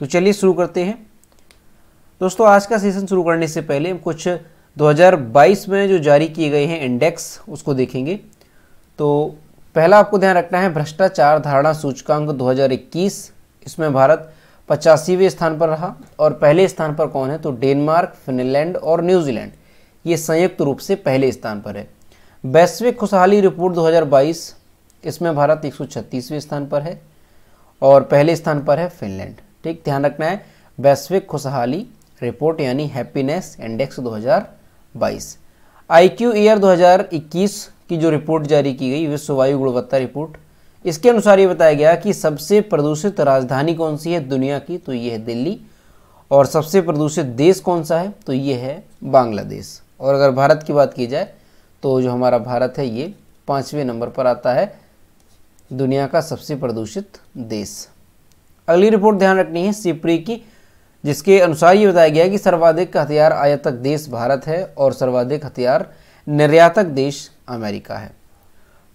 तो चलिए शुरू करते हैं दोस्तों आज का सेशन शुरू करने से पहले हम कुछ 2022 में जो जारी किए गए हैं इंडेक्स उसको देखेंगे तो पहला आपको ध्यान रखना है भ्रष्टाचार धारणा सूचकांक 2021 इसमें भारत पचासीवें स्थान पर रहा और पहले स्थान पर कौन है तो डेनमार्क फिनलैंड और न्यूजीलैंड ये संयुक्त रूप से पहले स्थान पर है वैश्विक खुशहाली रिपोर्ट 2022 इसमें भारत एक स्थान पर है और पहले स्थान पर है फिनलैंड ठीक ध्यान रखना है वैश्विक खुशहाली रिपोर्ट यानी हैप्पीनेस इंडेक्स 2022 आईक्यू ईयर 2021 की जो रिपोर्ट जारी की गई विश्व वायु गुणवत्ता रिपोर्ट इसके अनुसार ये बताया गया कि सबसे प्रदूषित राजधानी कौन सी है दुनिया की तो ये है दिल्ली और सबसे प्रदूषित देश कौन सा है तो ये है बांग्लादेश और अगर भारत की बात की जाए तो जो हमारा भारत है ये पाँचवें नंबर पर आता है दुनिया का सबसे प्रदूषित देश अगली रिपोर्ट ध्यान रखनी है सिप्री की जिसके अनुसार ये बताया गया कि सर्वाधिक हथियार आयातक देश भारत है और सर्वाधिक हथियार निर्यातक देश अमेरिका है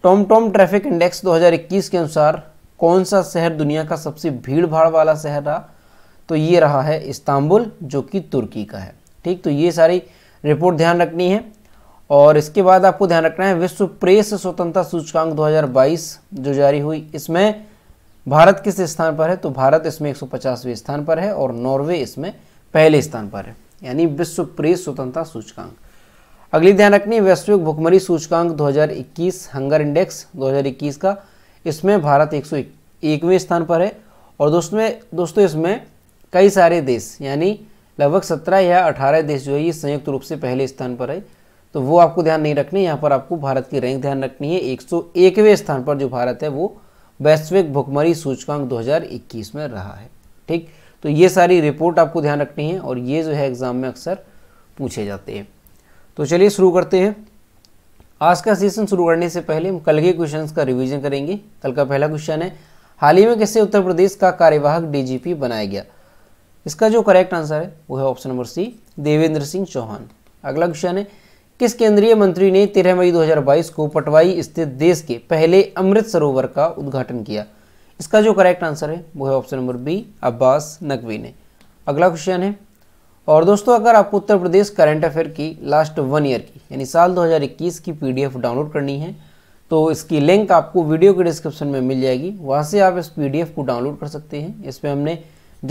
टॉम टॉम ट्रैफिक इंडेक्स 2021 के अनुसार कौन सा शहर दुनिया का सबसे भीड़ भाड़ वाला शहर रहा तो ये रहा है इस्तांबुल जो कि तुर्की का है ठीक तो ये सारी रिपोर्ट ध्यान रखनी है और इसके बाद आपको ध्यान रखना है विश्व प्रेस स्वतंत्रता सूचकांक 2022 जो जारी हुई इसमें भारत किस स्थान पर है तो भारत इसमें एक सौ स्थान पर है और नॉर्वे इसमें पहले स्थान पर है यानी विश्व प्रिय स्वतंत्रता सूचकांक अगली ध्यान रखनी वैश्विक भुखमरी सूचकांक 2021 हंगर इंडेक्स 2021 का इसमें भारत एक सौ स्थान पर है और दोस्तों दोस्तों इसमें कई सारे देश यानी लगभग 17 या 18 देश जो है ये संयुक्त रूप से पहले स्थान पर है तो वो आपको ध्यान नहीं रखनी यहाँ पर आपको भारत की रैंक ध्यान रखनी है एक स्थान पर जो भारत है वो वैश्विक भुखमरी सूचकांक 2021 में रहा है ठीक तो ये सारी रिपोर्ट आपको ध्यान रखनी है और ये जो है एग्ज़ाम में अक्सर पूछे जाते हैं तो चलिए शुरू करते हैं आज का सीजन शुरू करने से पहले हम कल के क्वेश्चन का रिविजन करेंगे कल का पहला क्वेश्चन है हाल ही में किससे उत्तर प्रदेश का कार्यवाहक डीजीपी बनाया गया इसका जो करेक्ट आंसर है वो है option number C Devendra Singh Chauhan अगला क्वेश्चन है किस केंद्रीय मंत्री ने 13 मई 2022 को पटवाई स्थित देश के पहले अमृत सरोवर का उद्घाटन किया इसका जो करेक्ट आंसर है वो है option number B Abbas Naqvi ने अगला क्वेश्चन है और दोस्तों अगर आपको उत्तर प्रदेश करंट अफेयर की लास्ट वन ईयर की यानी साल 2021 की पीडीएफ डाउनलोड करनी है तो इसकी लिंक आपको वीडियो के डिस्क्रिप्शन में मिल जाएगी वहाँ से आप इस पीडीएफ को डाउनलोड कर सकते हैं इसमें हमने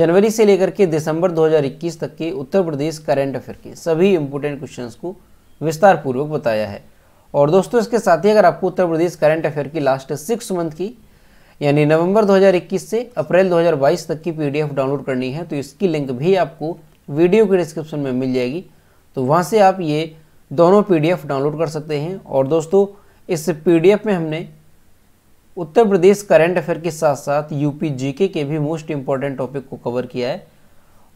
जनवरी से लेकर के दिसंबर 2021 तक के उत्तर प्रदेश करंट अफेयर के सभी इंपोर्टेंट क्वेश्चन को विस्तारपूर्वक बताया है और दोस्तों इसके साथ ही अगर आपको उत्तर प्रदेश करंट अफेयर की लास्ट सिक्स मंथ की यानी नवंबर 2021 से अप्रैल 2022 तक की पीडीएफ डाउनलोड करनी है तो इसकी लिंक भी आपको वीडियो के डिस्क्रिप्शन में मिल जाएगी तो वहाँ से आप ये दोनों पी डाउनलोड कर सकते हैं और दोस्तों इस पी में हमने उत्तर प्रदेश करंट अफेयर के साथ साथ यूपी जीके के भी मोस्ट इम्पॉर्टेंट टॉपिक को कवर किया है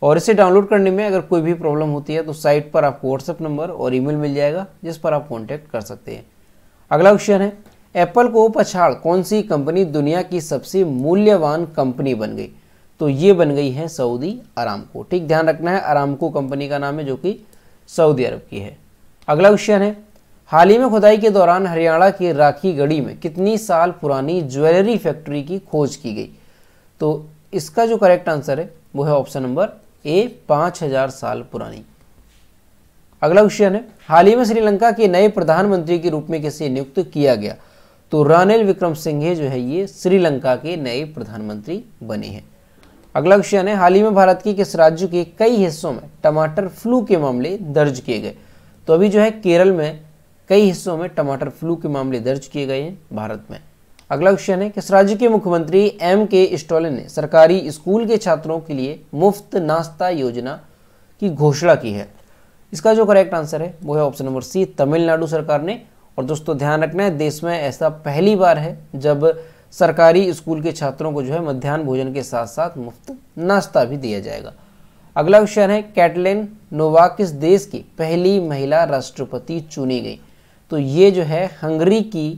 और इसे डाउनलोड करने में अगर कोई भी प्रॉब्लम होती है तो साइट पर आपको व्हाट्सअप नंबर और ईमेल मिल जाएगा जिस पर आप कॉन्टैक्ट कर सकते हैं अगला क्वेश्चन है एप्पल को पछाड़ कौन सी कंपनी दुनिया की सबसे मूल्यवान कंपनी बन गई तो ये बन गई है सऊदी को ठीक ध्यान रखना है आरामको कंपनी का नाम है जो कि सऊदी अरब की है अगला क्वेश्चन है हाल ही में खुदाई के दौरान हरियाणा की राखी गढ़ी में कितनी साल पुरानी ज्वेलरी फैक्ट्री की खोज की गई तो इसका जो करेक्ट आंसर है वो है ऑप्शन नंबर ये पाँच हजार साल पुरानी अगला क्वेश्चन है हाल ही में श्रीलंका के नए प्रधानमंत्री के रूप में किसे नियुक्त किया गया तो रानिल विक्रम सिंघे जो है ये श्रीलंका के नए प्रधानमंत्री बने हैं अगला क्वेश्चन है हाल ही में भारत के किस राज्य के कई हिस्सों में टमाटर फ्लू के मामले दर्ज किए गए तो अभी जो है केरल में कई हिस्सों में टमाटर फ्लू के मामले दर्ज किए गए हैं भारत में अगला क्वेश्चन है किस राज्य के मुख्यमंत्री एम के स्टॉलिन ने सरकारी स्कूल के छात्रों के लिए मुफ्त नाश्ता योजना की घोषणा की है इसका जो करेक्ट आंसर है वो है ऑप्शन नंबर सी तमिलनाडु सरकार ने और दोस्तों ध्यान रखना है देश में ऐसा पहली बार है जब सरकारी स्कूल के छात्रों को जो है मध्यान्ह भोजन के साथ साथ मुफ्त नाश्ता भी दिया जाएगा अगला क्वेश्चन है कैटलिन नोवा किस देश की पहली महिला राष्ट्रपति चुनी गई तो ये जो है हंगरी की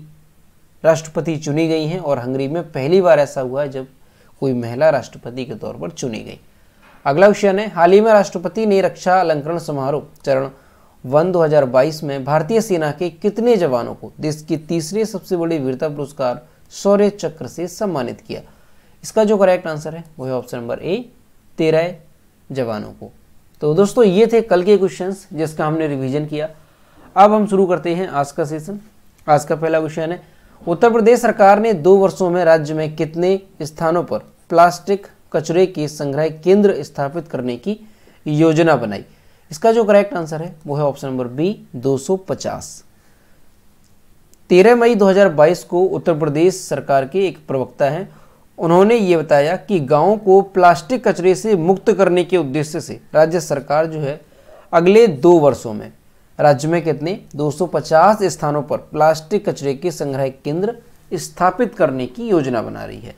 राष्ट्रपति चुनी गई हैं और हंगरी में पहली बार ऐसा हुआ है जब कोई महिला राष्ट्रपति के तौर पर चुनी गई अगला क्वेश्चन है हाल ही में राष्ट्रपति ने रक्षा अलंकरण समारोह चरण वन 2022 में भारतीय सेना के कितने जवानों को देश की तीसरे सबसे बड़ी वीरता पुरस्कार शौर्य चक्र से सम्मानित किया इसका जो करेक्ट आंसर है वो है ऑप्शन नंबर ए तेरह जवानों को तो दोस्तों ये थे कल के क्वेश्चंस जिसका हमने रिवीजन किया अब हम शुरू करते हैं आज का सेशन आज का पहला क्वेश्चन है उत्तर प्रदेश सरकार ने दो वर्षों में राज्य में कितने स्थानों पर प्लास्टिक कचरे के संग्रह केंद्र स्थापित करने की योजना बनाई इसका जो करेक्ट आंसर है वो है ऑप्शन नंबर बी 250 13 मई 2022 को उत्तर प्रदेश सरकार के एक प्रवक्ता हैं उन्होंने ये बताया कि गांवों को प्लास्टिक कचरे से मुक्त करने के उद्देश्य से राज्य सरकार जो है अगले दो वर्षों में राज्य में कितने 250 स्थानों पर प्लास्टिक कचरे के संग्रह केंद्र स्थापित करने की योजना बना रही है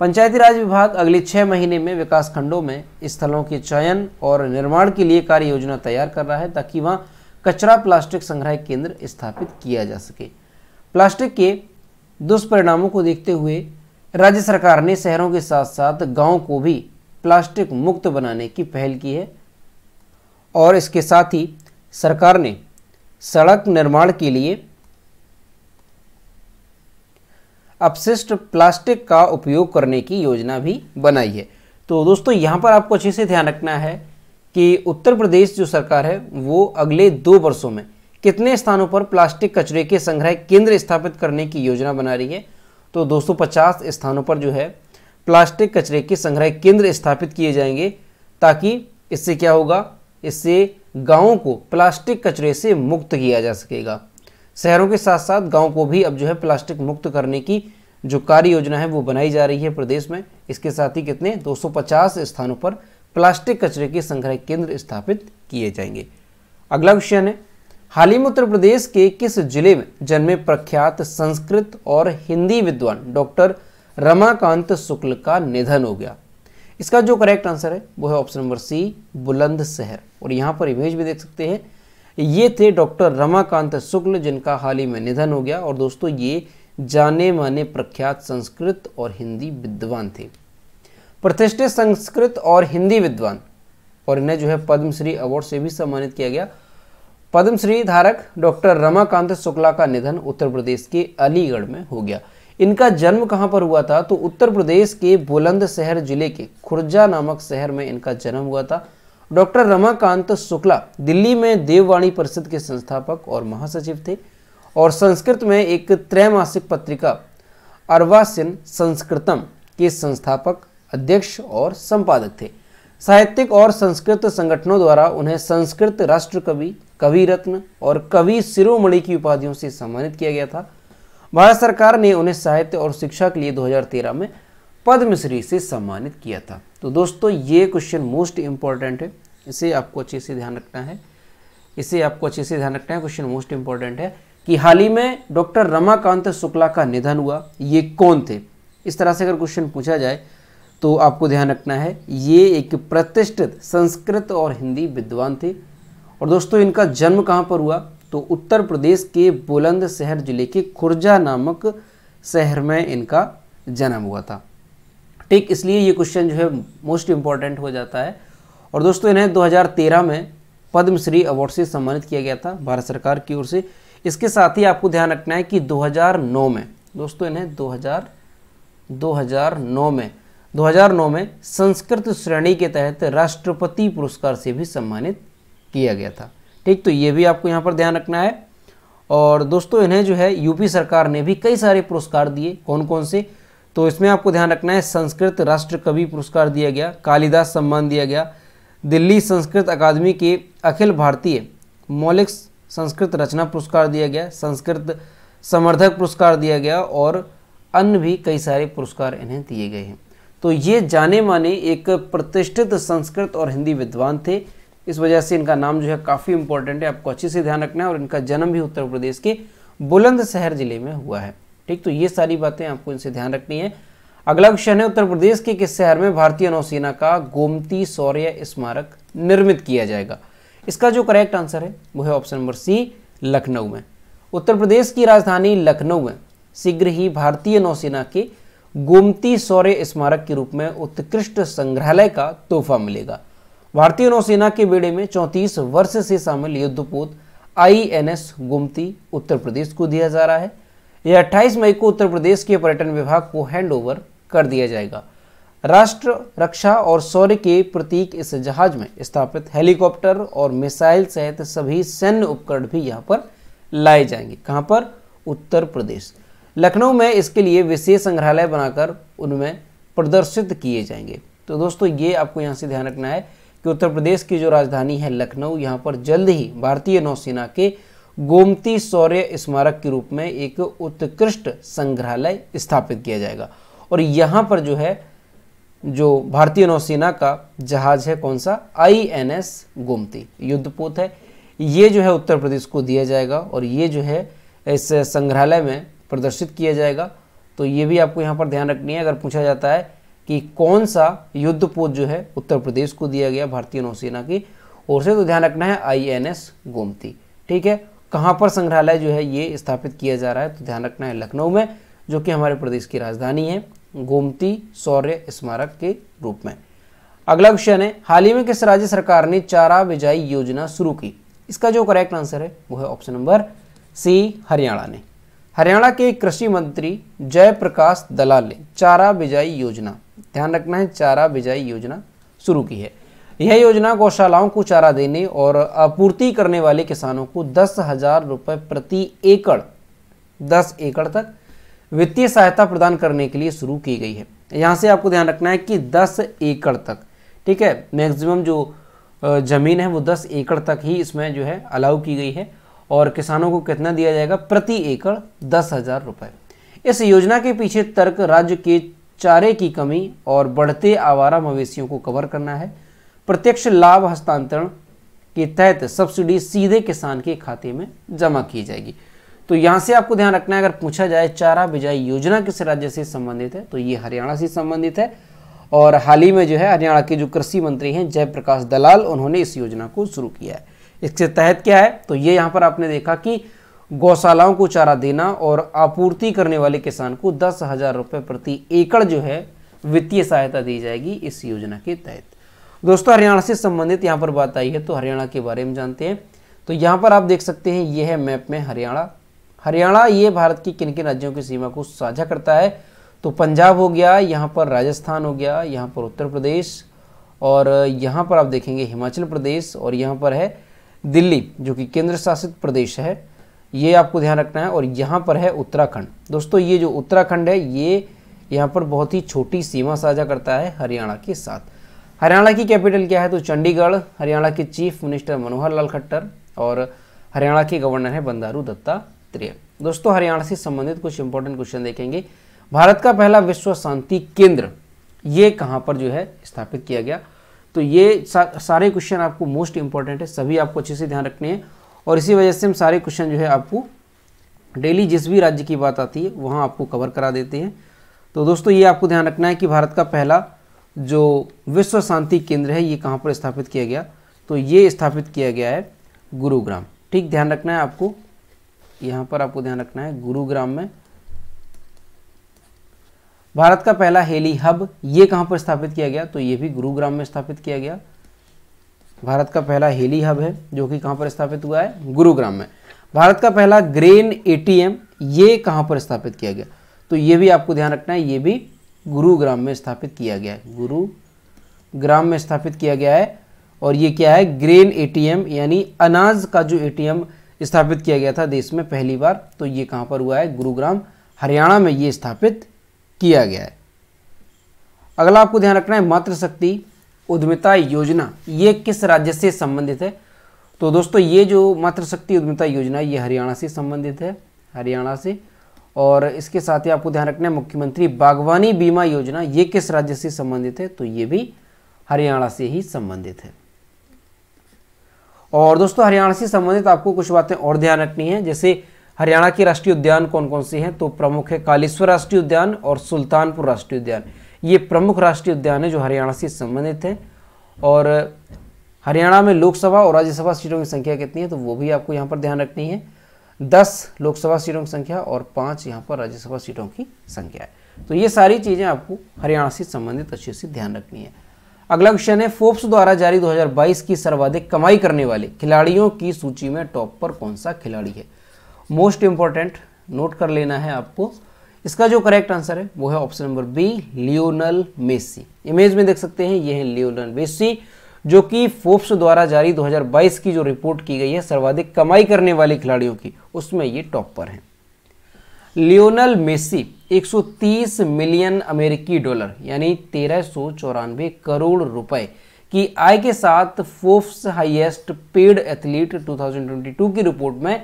पंचायती राज विभाग अगले छह महीने में विकास खंडों में स्थलों के चयन और निर्माण के लिए कार्य योजना तैयार कर रहा है ताकि वहाँ कचरा प्लास्टिक संग्रह केंद्र स्थापित किया जा सके प्लास्टिक के दुष्परिणामों को देखते हुए राज्य सरकार ने शहरों के साथ साथ गाँव को भी प्लास्टिक मुक्त बनाने की पहल की है और इसके साथ ही सरकार ने सड़क निर्माण के लिए अपशिष्ट प्लास्टिक का उपयोग करने की योजना भी बनाई है तो दोस्तों यहाँ पर आपको अच्छे से ध्यान रखना है कि उत्तर प्रदेश जो सरकार है वो अगले दो वर्षों में कितने स्थानों पर प्लास्टिक कचरे के संग्रह केंद्र स्थापित करने की योजना बना रही है तो 250 स्थानों पर जो है प्लास्टिक कचरे के संग्रह केंद्र स्थापित किए जाएंगे ताकि इससे क्या होगा इससे गाँव को प्लास्टिक कचरे से मुक्त किया जा सकेगा शहरों के साथ साथ गाँव को भी अब जो है प्लास्टिक मुक्त करने की जो कार्य योजना है वो बनाई जा रही है प्रदेश में इसके साथ ही कितने 250 स्थानों पर प्लास्टिक कचरे के संग्रह केंद्र स्थापित किए जाएंगे अगला क्वेश्चन है हाल ही में उत्तर प्रदेश के किस जिले में जन्मे प्रख्यात संस्कृत और हिंदी विद्वान डॉक्टर रमाकांत शुक्ल का निधन हो गया इसका जो करेक्ट आंसर है वो है ऑप्शन नंबर सी बुलंद शहर और यहाँ पर इमेज भी देख सकते हैं ये थे डॉक्टर रमाकांत शुक्ल जिनका हाल ही में निधन हो गया और दोस्तों ये जाने माने प्रख्यात संस्कृत और हिंदी विद्वान थे प्रतिष्ठित संस्कृत और हिंदी विद्वान और इन्हें जो है पद्मश्री अवार्ड से भी सम्मानित किया गया पद्मश्री धारक डॉक्टर रमाकांत शुक्ला का निधन उत्तर प्रदेश के अलीगढ़ में हो गया इनका जन्म कहाँ पर हुआ था तो उत्तर प्रदेश के बुलंदशहर जिले के खुर्जा नामक शहर में इनका जन्म हुआ था डॉक्टर रमाकांत शुक्ला दिल्ली में देववाणी परिषद के संस्थापक और महासचिव थे और संस्कृत में एक त्रैमासिक पत्रिका अर्वासिन संस्कृतम के संस्थापक अध्यक्ष और संपादक थे साहित्यिक और संस्कृत संगठनों द्वारा उन्हें संस्कृत राष्ट्र कवि कवि रत्न और कवि शिरोमणि की उपाधियों से सम्मानित किया गया था भारत सरकार ने उन्हें साहित्य और शिक्षा के लिए 2013 में पद्मश्री से सम्मानित किया था तो दोस्तों ये क्वेश्चन मोस्ट इम्पॉर्टेंट है इसे आपको अच्छे से ध्यान रखना है इसे आपको अच्छे से ध्यान रखना है क्वेश्चन मोस्ट इम्पॉर्टेंट है कि हाल ही में डॉक्टर रमाकांत शुक्ला का निधन हुआ ये कौन थे इस तरह से अगर क्वेश्चन पूछा जाए तो आपको ध्यान रखना है ये एक प्रतिष्ठित संस्कृत और हिंदी विद्वान थे और दोस्तों इनका जन्म कहाँ पर हुआ तो उत्तर प्रदेश के बुलंदशहर जिले के खुर्जा नामक शहर में इनका जन्म हुआ था ठीक इसलिए ये क्वेश्चन जो है मोस्ट इम्पॉर्टेंट हो जाता है और दोस्तों इन्हें 2013 में पद्मश्री अवार्ड से सम्मानित किया गया था भारत सरकार की ओर से इसके साथ ही आपको ध्यान रखना है कि 2009 में दोस्तों इन्हें 2000 2009 में 2009 में संस्कृत श्रेणी के तहत राष्ट्रपति पुरस्कार से भी सम्मानित किया गया था ठीक तो ये भी आपको यहाँ पर ध्यान रखना है और दोस्तों इन्हें जो है यूपी सरकार ने भी कई सारे पुरस्कार दिए कौन कौन से तो इसमें आपको ध्यान रखना है संस्कृत राष्ट्र कवि पुरस्कार दिया गया कालिदास सम्मान दिया गया दिल्ली संस्कृत अकादमी के अखिल भारतीय मौलिक संस्कृत रचना पुरस्कार दिया गया संस्कृत समर्थक पुरस्कार दिया गया और अन्य भी कई सारे पुरस्कार इन्हें दिए गए हैं तो ये जाने माने एक प्रतिष्ठित संस्कृत और हिंदी विद्वान थे इस वजह से इनका नाम जो है काफ़ी इंपॉर्टेंट है आपको अच्छे से ध्यान रखना है और इनका जन्म भी उत्तर प्रदेश के बुलंदशहर जिले में हुआ है ठीक तो ये सारी बातें आपको इनसे ध्यान रखनी है अगला क्वेश्चन है उत्तर प्रदेश के किस शहर में भारतीय नौसेना का गोमती शौर्य स्मारक निर्मित किया जाएगा इसका जो करेक्ट आंसर है वो है ऑप्शन नंबर सी लखनऊ में उत्तर प्रदेश की राजधानी लखनऊ में शीघ्र ही भारतीय नौसेना के गोमती शौर्य स्मारक के रूप में उत्कृष्ट संग्रहालय का तोहफा मिलेगा भारतीय नौसेना के बेड़े में 34 वर्ष से शामिल युद्धपोत आईएनएस गुमती उत्तर प्रदेश को दिया जा रहा है यह 28 मई को उत्तर प्रदेश के पर्यटन विभाग को हैंडओवर कर दिया जाएगा राष्ट्र रक्षा और सौर्य के प्रतीक इस जहाज में स्थापित हेलीकॉप्टर और मिसाइल सहित सभी सैन्य उपकरण भी यहाँ पर लाए जाएंगे कहाँ पर उत्तर प्रदेश लखनऊ में इसके लिए विशेष संग्रहालय बनाकर उनमें प्रदर्शित किए जाएंगे तो दोस्तों ये आपको यहाँ से ध्यान रखना है कि उत्तर प्रदेश की जो राजधानी है लखनऊ यहाँ पर जल्द ही भारतीय नौसेना के गोमती शौर्य स्मारक के रूप में एक उत्कृष्ट संग्रहालय स्थापित किया जाएगा और यहाँ पर जो है जो भारतीय नौसेना का जहाज है कौन सा आई एन एस गोमती युद्धपोत है ये जो है उत्तर प्रदेश को दिया जाएगा और ये जो है इस संग्रहालय में प्रदर्शित किया जाएगा तो ये भी आपको यहाँ पर ध्यान रखनी है अगर पूछा जाता है कि कौन सा युद्ध पोत जो है उत्तर प्रदेश को दिया गया भारतीय नौसेना की ओर से तो ध्यान रखना है आईएनएस गोमती ठीक है कहाँ पर संग्रहालय जो है ये स्थापित किया जा रहा है तो ध्यान रखना है लखनऊ में जो कि हमारे प्रदेश की राजधानी है गोमती शौर्य स्मारक के रूप में अगला क्वेश्चन है हाल ही में किस राज्य सरकार ने चारा बिजाई योजना शुरू की इसका जो करेक्ट आंसर है वो है ऑप्शन नंबर सी हरियाणा ने हरियाणा के कृषि मंत्री जयप्रकाश दलाल ने चारा बिजाई योजना ध्यान रखना है चारा बिजाई योजना शुरू की है यह योजना गौशालाओं को चारा देने और आपूर्ति करने वाले किसानों को दस हजार रुपये प्रति एकड़ दस एकड़ तक वित्तीय सहायता प्रदान करने के लिए शुरू की गई है यहाँ से आपको ध्यान रखना है कि दस एकड़ तक ठीक है मैक्सिमम जो ज़मीन है वो दस एकड़ तक ही इसमें जो है अलाउ की गई है और किसानों को कितना दिया जाएगा प्रति एकड़ दस हज़ार रुपये इस योजना के पीछे तर्क राज्य के चारे की कमी और बढ़ते आवारा मवेशियों को कवर करना है प्रत्यक्ष लाभ हस्तांतरण के तहत सब्सिडी सीधे किसान के खाते में जमा की जाएगी तो यहाँ से आपको ध्यान रखना है अगर पूछा जाए चारा बिजाई योजना किस राज्य से संबंधित है तो ये हरियाणा से संबंधित है और हाल ही में जो है हरियाणा के जो कृषि मंत्री हैं जयप्रकाश दलाल उन्होंने इस योजना को शुरू किया है इसके तहत क्या है तो ये यहाँ पर आपने देखा कि गौशालाओं को चारा देना और आपूर्ति करने वाले किसान को दस हज़ार रुपये प्रति एकड़ जो है वित्तीय सहायता दी जाएगी इस योजना के तहत दोस्तों हरियाणा से संबंधित यहाँ पर बात आई है तो हरियाणा के बारे में जानते हैं तो यहाँ पर आप देख सकते हैं यह है मैप में हरियाणा हरियाणा ये भारत की किन किन राज्यों की सीमा को साझा करता है तो पंजाब हो गया यहाँ पर राजस्थान हो गया यहाँ पर उत्तर प्रदेश और यहाँ पर आप देखेंगे हिमाचल प्रदेश और यहाँ पर है दिल्ली जो कि केंद्र शासित प्रदेश है ये आपको ध्यान रखना है और यहाँ पर है उत्तराखंड दोस्तों ये जो उत्तराखंड है ये यहाँ पर बहुत ही छोटी सीमा साझा करता है हरियाणा के साथ हरियाणा की कैपिटल क्या है तो चंडीगढ़ हरियाणा के चीफ मिनिस्टर मनोहर लाल खट्टर और हरियाणा के गवर्नर है बंदारू दत्तात्रेय दोस्तों हरियाणा से संबंधित कुछ इंपॉर्टेंट क्वेश्चन देखेंगे भारत का पहला विश्व शांति केंद्र ये कहाँ पर जो है स्थापित किया गया तो ये सा, सारे क्वेश्चन आपको मोस्ट इंपॉर्टेंट है सभी आपको अच्छे से ध्यान रखने हैं और इसी वजह से हम सारे क्वेश्चन जो है आपको डेली जिस भी राज्य की बात आती है वहाँ आपको कवर करा देते हैं तो दोस्तों ये आपको ध्यान रखना है कि भारत का पहला जो विश्व शांति केंद्र है ये कहाँ पर स्थापित किया गया तो ये स्थापित किया गया है गुरुग्राम ठीक ध्यान रखना है आपको यहाँ पर आपको ध्यान रखना है गुरुग्राम में भारत का पहला हेली हब ये कहाँ पर स्थापित किया गया तो ये भी गुरुग्राम में स्थापित किया गया भारत का पहला हेली हब है जो कि कहाँ पर स्थापित हुआ है गुरुग्राम में भारत का पहला ग्रेन एटीएम ये कहाँ पर स्थापित किया गया तो ये भी आपको ध्यान रखना है ये भी गुरुग्राम में स्थापित किया गया है गुरुग्राम में स्थापित किया गया है और ये क्या है ग्रेन एटीएम यानी अनाज का जो एटीएम स्थापित किया गया था देश में पहली बार तो ये कहाँ पर हुआ है गुरुग्राम हरियाणा में ये स्थापित किया गया है अगला आपको ध्यान रखना है मातृशक्ति उद्यमिता योजना ये किस राज्य से संबंधित है तो दोस्तों ये जो मातृशक्ति उद्यमिता योजना ये हरियाणा से संबंधित है हरियाणा से और इसके साथ ही आपको ध्यान रखना है मुख्यमंत्री बागवानी बीमा योजना ये किस राज्य से संबंधित है तो ये भी हरियाणा से ही संबंधित है और दोस्तों हरियाणा से संबंधित आपको कुछ बातें और ध्यान रखनी है जैसे हरियाणा के राष्ट्रीय उद्यान कौन कौन से हैं तो प्रमुख है कालेश्वर राष्ट्रीय उद्यान और सुल्तानपुर राष्ट्रीय उद्यान ये प्रमुख राष्ट्रीय उद्यान है जो हरियाणा से संबंधित है और हरियाणा में लोकसभा और राज्यसभा सीटों की संख्या कितनी है तो वो भी आपको यहाँ पर ध्यान रखनी है दस लोकसभा सीटों की संख्या और पाँच यहाँ पर राज्यसभा सीटों की संख्या है तो ये सारी चीज़ें आपको हरियाणा से संबंधित अच्छे से ध्यान रखनी है अगला क्वेश्चन है फोर्ब्स द्वारा जारी 2022 की सर्वाधिक कमाई करने वाले खिलाड़ियों की सूची में टॉप पर कौन सा खिलाड़ी है मोस्ट इंपॉर्टेंट नोट कर लेना है आपको इसका जो करेक्ट आंसर है वो है option number B Lionel Messi image में देख सकते हैं ये है लियोनल मेसी जो कि फोर्ब्स द्वारा जारी 2022 की जो रिपोर्ट की गई है सर्वाधिक कमाई करने वाले खिलाड़ियों की उसमें ये टॉप पर है लियोनल मेसी 130 मिलियन अमेरिकी डॉलर यानी तेरह करोड़ रुपए की आय के साथ फोर्ब्स हाईएस्ट पेड एथलीट 2022 की रिपोर्ट में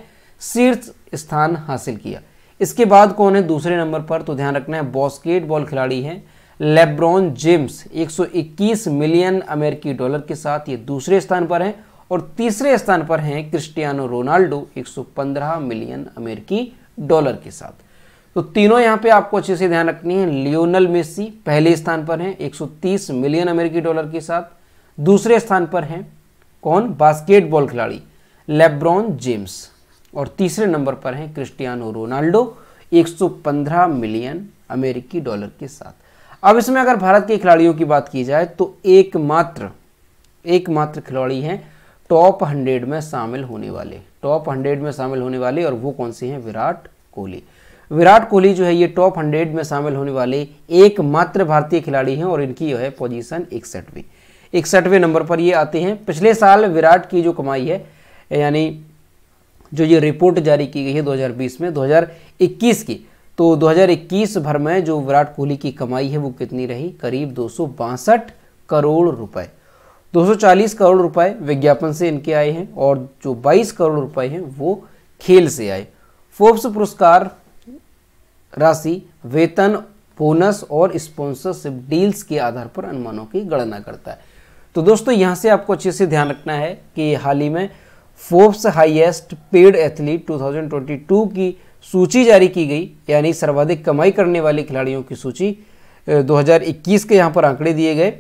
शीर्ष स्थान हासिल किया इसके बाद कौन है दूसरे नंबर पर तो ध्यान रखना है बॉस्केटबॉल खिलाड़ी हैं लेब्रॉन जेम्स 121 मिलियन अमेरिकी डॉलर के साथ ये दूसरे स्थान पर हैं और तीसरे स्थान पर हैं क्रिस्टियानो रोनाल्डो 115 मिलियन अमेरिकी डॉलर के साथ तो तीनों यहां पे आपको अच्छे से ध्यान रखनी है लियोनल मेसी पहले स्थान पर हैं 130 मिलियन अमेरिकी डॉलर के साथ दूसरे स्थान पर हैं कौन बास्केटबॉल खिलाड़ी लेब्रॉन जेम्स और तीसरे नंबर पर हैं क्रिस्टियानो रोनाल्डो 115 मिलियन अमेरिकी डॉलर के साथ अब इसमें अगर भारत के खिलाड़ियों की बात की जाए तो एकमात्र एकमात्र खिलाड़ी हैं टॉप हंड्रेड में शामिल होने वाले टॉप हंड्रेड में शामिल होने वाले और वो कौन से हैं विराट कोहली विराट कोहली जो है ये टॉप हंड्रेड में शामिल होने वाले एकमात्र भारतीय खिलाड़ी हैं और इनकी जो है पोजीशन इकसठवीं इकसठवें नंबर पर ये आते हैं पिछले साल विराट की जो कमाई है यानी जो ये रिपोर्ट जारी की गई है 2020 में 2021 की तो 2021 भर में जो विराट कोहली की कमाई है वो कितनी रही करीब दो करोड़ रुपए 240 करोड़ रुपए विज्ञापन से इनके आए हैं और जो 22 करोड़ रुपए हैं वो खेल से आए फोर्ब्स पुरस्कार राशि वेतन बोनस और स्पॉन्सरशिप डील्स के आधार पर अनुमानों की गणना करता है तो दोस्तों यहां से आपको अच्छे से ध्यान रखना है कि हाल ही में फोर्ब्स हाईएस्ट पेड एथलीट 2022 की सूची जारी की गई यानी सर्वाधिक कमाई करने वाले खिलाड़ियों की सूची 2021 के यहाँ पर आंकड़े दिए गए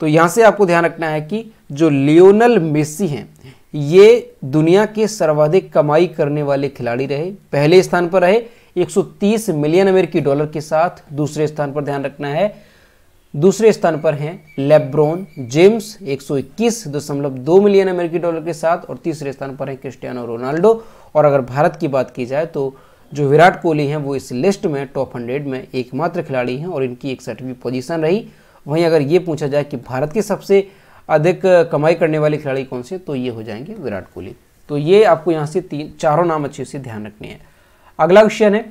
तो यहाँ से आपको ध्यान रखना है कि जो लियोनल मेसी हैं ये दुनिया के सर्वाधिक कमाई करने वाले खिलाड़ी रहे पहले स्थान पर रहे 130 मिलियन अमेरिकी डॉलर के साथ दूसरे स्थान पर ध्यान रखना है दूसरे स्थान पर हैं लेब्रोन जेम्स 121.2 मिलियन अमेरिकी डॉलर के साथ और तीसरे स्थान पर हैं क्रिस्टियानो रोनाल्डो और अगर भारत की बात की जाए तो जो विराट कोहली हैं वो इस लिस्ट में टॉप हंड्रेड में एकमात्र खिलाड़ी हैं और इनकी इकसठवीं पोजीशन रही वहीं अगर ये पूछा जाए कि भारत के सबसे अधिक कमाई करने वाले खिलाड़ी कौन से तो ये हो जाएंगे विराट कोहली तो ये आपको यहाँ से तीन चारों नाम अच्छे से ध्यान रखने हैं अगला क्वेश्चन है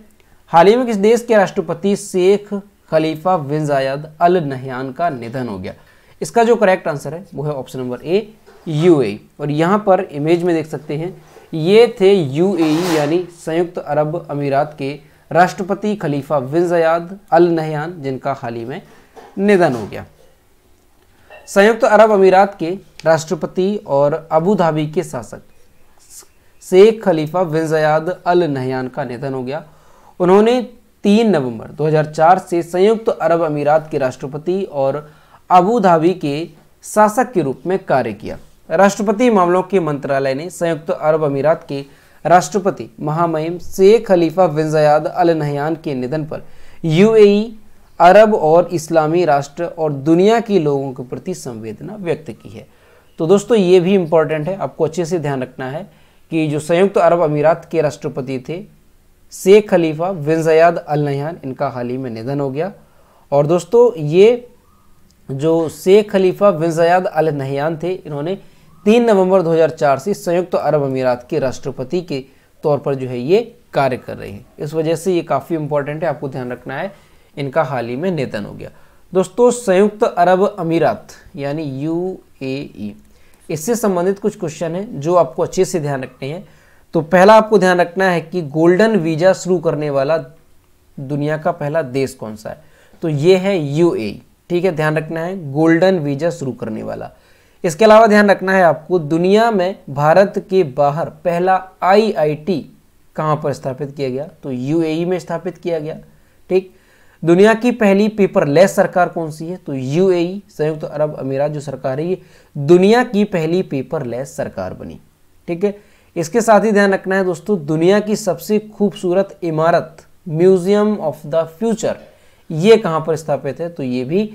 हाल ही में किस देश के राष्ट्रपति शेख खलीफा बिन जायद अल नहयान का निधन हो गया इसका जो करेक्ट आंसर है वो है ऑप्शन नंबर ए यूएई और यहाँ पर इमेज में देख सकते हैं ये थे यूएई e यानी संयुक्त अरब अमीरात के राष्ट्रपति खलीफा बिन जयाद अल नहयान जिनका हाल ही में निधन हो गया संयुक्त अरब अमीरात के राष्ट्रपति और अबू धाबी के शासक शेख खलीफा बिन जयाद अल नहयान का निधन हो गया उन्होंने तीन नवंबर 2004 से संयुक्त अरब अमीरात के राष्ट्रपति और अबू धाबी के शासक के रूप में कार्य किया राष्ट्रपति मामलों के मंत्रालय ने संयुक्त अरब अमीरात के राष्ट्रपति महामहिम शेख खलीफा बिन जयाद अल नहयान के निधन पर यूएई अरब और इस्लामी राष्ट्र और दुनिया के लोगों के प्रति संवेदना व्यक्त की है तो दोस्तों ये भी इम्पोर्टेंट है आपको अच्छे से ध्यान रखना है कि जो संयुक्त अरब अमीरात के राष्ट्रपति थे शेख खलीफा बिन जयाद अल नहान इनका हाल ही में निधन हो गया और दोस्तों ये जो शेख खलीफा बिन जयाद अल नहान थे इन्होंने 3 नवंबर 2004 से संयुक्त अरब अमीरात के राष्ट्रपति के तौर पर जो है ये कार्य कर रहे हैं इस वजह से ये काफ़ी इंपॉर्टेंट है आपको ध्यान रखना है इनका हाल ही में निधन हो गया दोस्तों संयुक्त अरब अमीरात यानी यू इससे संबंधित कुछ क्वेश्चन हैं जो आपको अच्छे से ध्यान रखने हैं तो पहला आपको ध्यान रखना है कि गोल्डन वीज़ा शुरू करने वाला दुनिया का पहला देश कौन सा है तो ये है यूए ठीक है ध्यान रखना है गोल्डन वीज़ा शुरू करने वाला इसके अलावा ध्यान रखना है आपको दुनिया में भारत के बाहर पहला आईआईटी कहां पर स्थापित किया गया तो यूएई में स्थापित किया गया ठीक दुनिया की पहली पेपरलेस सरकार कौन सी है तो यूएई संयुक्त अरब अमीरात जो सरकार है ये दुनिया की पहली पेपरलेस सरकार बनी ठीक है इसके साथ ही ध्यान रखना है दोस्तों दुनिया की सबसे खूबसूरत इमारत म्यूजियम ऑफ द फ्यूचर ये कहाँ पर स्थापित है तो ये भी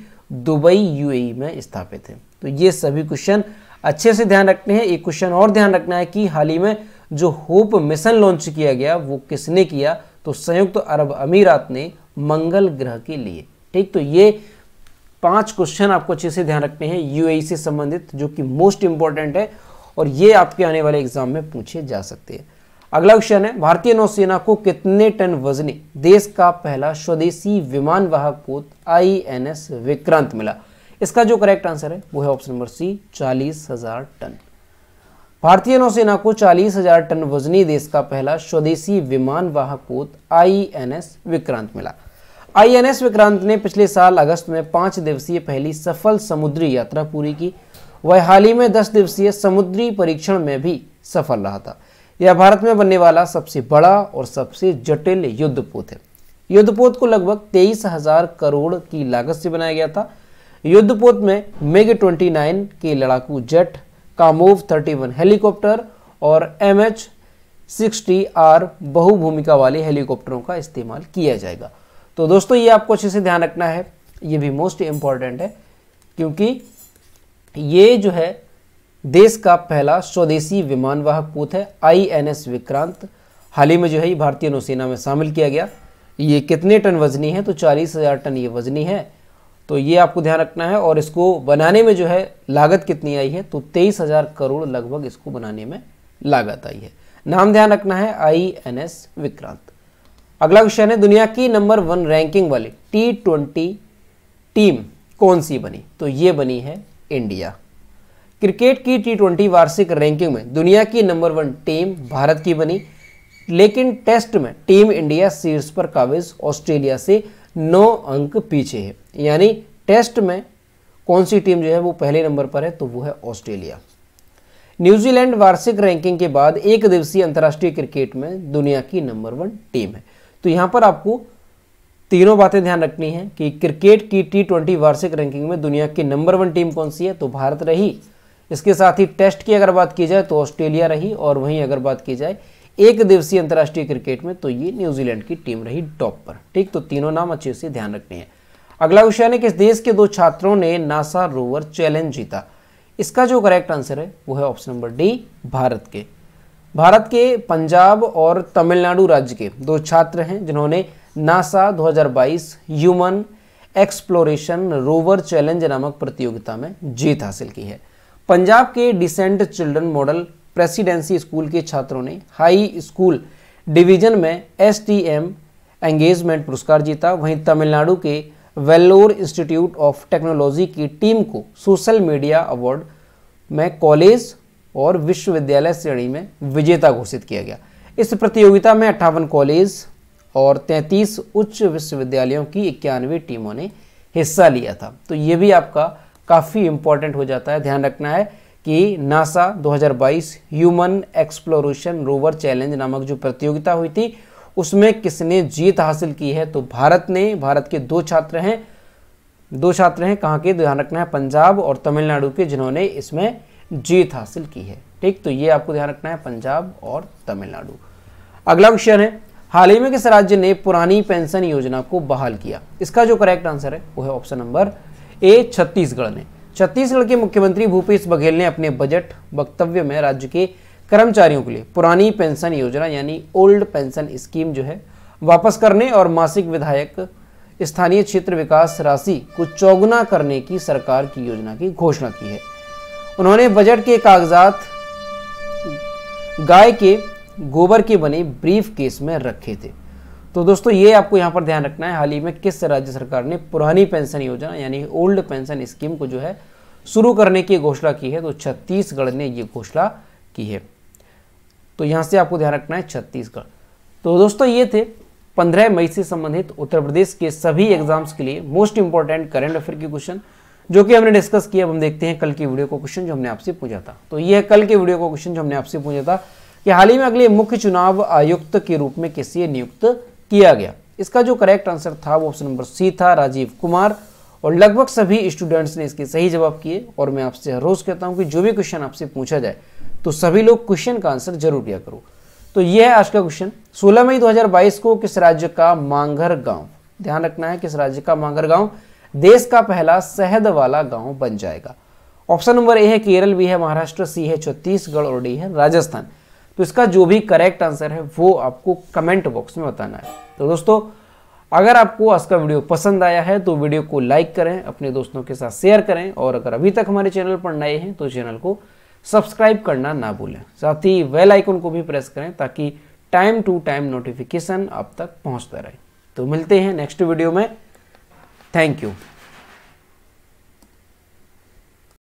दुबई यूएई e में स्थापित है तो ये सभी क्वेश्चन अच्छे से ध्यान रखने हैं एक क्वेश्चन और ध्यान रखना है कि हाल ही में जो होप मिशन लॉन्च किया गया वो किसने किया तो संयुक्त तो अरब अमीरात ने मंगल ग्रह के लिए ठीक तो ये पांच क्वेश्चन आपको अच्छे से ध्यान रखने हैं यूएई e से संबंधित जो कि मोस्ट इंपॉर्टेंट है और ये आपके आने वाले एग्जाम में पूछे जा सकते हैं अगला क्वेश्चन है भारतीय नौसेना को कितने टन वजनी देश का पहला स्वदेशी विमान वाहक पोत आई विक्रांत मिला इसका जो करेक्ट आंसर है वो है ऑप्शन नंबर सी चालीस हजार टन भारतीय नौसेना को चालीस हजार टन वजनी देश का पहला स्वदेशी विमान वाहक पोत आई विक्रांत मिला आई विक्रांत ने पिछले साल अगस्त में पांच दिवसीय पहली सफल समुद्री यात्रा पूरी की वह हाल ही में दस दिवसीय समुद्री परीक्षण में भी सफल रहा था यह भारत में बनने वाला सबसे बड़ा और सबसे जटिल युद्धपोत है युद्धपोत को लगभग तेईस हजार करोड़ की लागत से बनाया गया था युद्धपोत में मेग 29 के लड़ाकू जेट कामोव 31 हेलीकॉप्टर और एम एच सिक्सटी आर बहुभूमिका वाले हेलीकॉप्टरों का इस्तेमाल किया जाएगा तो दोस्तों ये आपको अच्छे से ध्यान रखना है ये भी मोस्ट इम्पॉर्टेंट है क्योंकि ये जो है देश का पहला स्वदेशी विमानवाहक पोत है आईएनएस विक्रांत हाल ही में जो है ये भारतीय नौसेना में शामिल किया गया ये कितने टन वजनी है तो चालीस हज़ार टन ये वजनी है तो ये आपको ध्यान रखना है और इसको बनाने में जो है लागत कितनी आई है तो तेईस हज़ार करोड़ लगभग इसको बनाने में लागत आई है नाम ध्यान रखना है आई एन एस विक्रांत अगला क्वेश्चन है दुनिया की नंबर वन रैंकिंग वाली टी ट्वेंटी टीम कौन सी बनी तो ये बनी है इंडिया क्रिकेट की टी ट्वेंटी वार्षिक रैंकिंग में दुनिया की नंबर वन टीम भारत की बनी लेकिन टेस्ट में टीम इंडिया शीर्ष पर काबिज ऑस्ट्रेलिया से नौ अंक पीछे है यानी टेस्ट में कौन सी टीम जो है वो पहले नंबर पर है तो वो है ऑस्ट्रेलिया न्यूजीलैंड वार्षिक रैंकिंग के बाद एक दिवसीय अंतर्राष्ट्रीय क्रिकेट में दुनिया की नंबर वन टीम है तो यहाँ पर आपको तीनों बातें ध्यान रखनी है कि क्रिकेट की टी ट्वेंटी वार्षिक रैंकिंग में दुनिया की नंबर वन टीम कौन सी है तो भारत रही इसके साथ ही टेस्ट की अगर बात की जाए तो ऑस्ट्रेलिया रही और वहीं अगर बात की जाए एक दिवसीय अंतर्राष्ट्रीय क्रिकेट में तो ये न्यूजीलैंड की टीम रही टॉप पर ठीक तो तीनों नाम अच्छे से ध्यान रखने हैं अगला क्वेश्चन है कि इस देश के दो छात्रों ने नासा रोवर चैलेंज जीता इसका जो करेक्ट आंसर है वो है ऑप्शन नंबर डी भारत के भारत के पंजाब और तमिलनाडु राज्य के दो छात्र हैं जिन्होंने NASA 2022 human exploration rover challenge नामक प्रतियोगिता में जीत हासिल की है पंजाब के Decent Children Model Presidency School के छात्रों ने हाई स्कूल डिवीजन में एस टी एम एंगेजमेंट पुरस्कार जीता वहीं तमिलनाडु के वेल्लोर इंस्टीट्यूट ऑफ टेक्नोलॉजी की टीम को सोशल मीडिया अवार्ड में कॉलेज और विश्वविद्यालय श्रेणी में विजेता घोषित किया गया इस प्रतियोगिता में अट्ठावन कॉलेज और 33 उच्च विश्वविद्यालयों की इक्यानवे टीमों ने हिस्सा लिया था तो ये भी आपका काफ़ी इम्पोर्टेंट हो जाता है ध्यान रखना है कि NASA 2022 human exploration rover challenge नामक जो प्रतियोगिता हुई थी उसमें किसने जीत हासिल की है तो भारत ने भारत के दो छात्र हैं दो छात्र हैं कहाँ के ध्यान रखना है पंजाब और तमिलनाडु के जिन्होंने इसमें जीत हासिल की है ठीक तो ये आपको ध्यान रखना है पंजाब और तमिलनाडु अगला क्वेश्चन है हाल ही में किस राज्य ने पुरानी पेंशन योजना को बहाल किया इसका जो करेक्ट आंसर है वो है ऑप्शन नंबर ए छत्तीसगढ़ ने छत्तीसगढ़ के मुख्यमंत्री भूपेश बघेल ने अपने बजट वक्तव्य में राज्य के कर्मचारियों के लिए पुरानी पेंशन योजना यानी ओल्ड पेंशन स्कीम जो है वापस करने और मासिक विधायक स्थानीय क्षेत्र विकास राशि को चौगुना करने की सरकार की योजना की घोषणा की है उन्होंने बजट के कागजात गाय के गोबर की बनी ब्रीफ केस में रखे थे तो दोस्तों ये आपको यहाँ पर ध्यान रखना है हाल ही में किस राज्य सरकार ने पुरानी पेंशन योजना यानी ओल्ड पेंशन स्कीम को जो है शुरू करने की घोषणा की है तो छत्तीसगढ़ ने ये घोषणा की है तो यहाँ से आपको ध्यान रखना है छत्तीसगढ़ तो दोस्तों ये थे 15 मई से संबंधित उत्तर प्रदेश के सभी एग्जाम्स के लिए मोस्ट इंपॉर्टेंट करेंट अफेयर के क्वेश्चन जो कि हमने डिस्कस किया अब हम देखते हैं कल की वीडियो को क्वेश्चन जो हमने आपसे पूछा था तो ये है कल के वीडियो को क्वेश्चन जो हमने आपसे पूछा था कि हाल ही में अगले मुख्य चुनाव आयुक्त के रूप में किसी नियुक्त किया गया इसका जो करेक्ट आंसर था वो ऑप्शन नंबर सी था राजीव कुमार और लगभग सभी स्टूडेंट्स ने इसके सही जवाब किए और मैं आपसे हर रोज़ कहता हूँ कि जो भी क्वेश्चन आपसे पूछा जाए तो सभी लोग क्वेश्चन का आंसर जरूर दिया करो तो यह है आज का क्वेश्चन 16 मई 2022 को किस राज्य का मांगर गांव ध्यान रखना है किस राज्य का मांगर गांव देश का पहला शहद वाला गांव बन जाएगा ऑप्शन नंबर ए है केरल बी है महाराष्ट्र सी है छत्तीसगढ़ और डी है राजस्थान तो इसका जो भी करेक्ट आंसर है वो आपको कमेंट बॉक्स में बताना है तो दोस्तों अगर आपको आज का वीडियो पसंद आया है तो वीडियो को लाइक करें अपने दोस्तों के साथ शेयर करें और अगर अभी तक हमारे चैनल पर नए हैं तो चैनल को सब्सक्राइब करना ना भूलें साथ ही वेल आइकन को भी प्रेस करें ताकि टाइम टू टाइम नोटिफिकेशन आप तक पहुंचता रहे तो मिलते हैं नेक्स्ट वीडियो में थैंक यू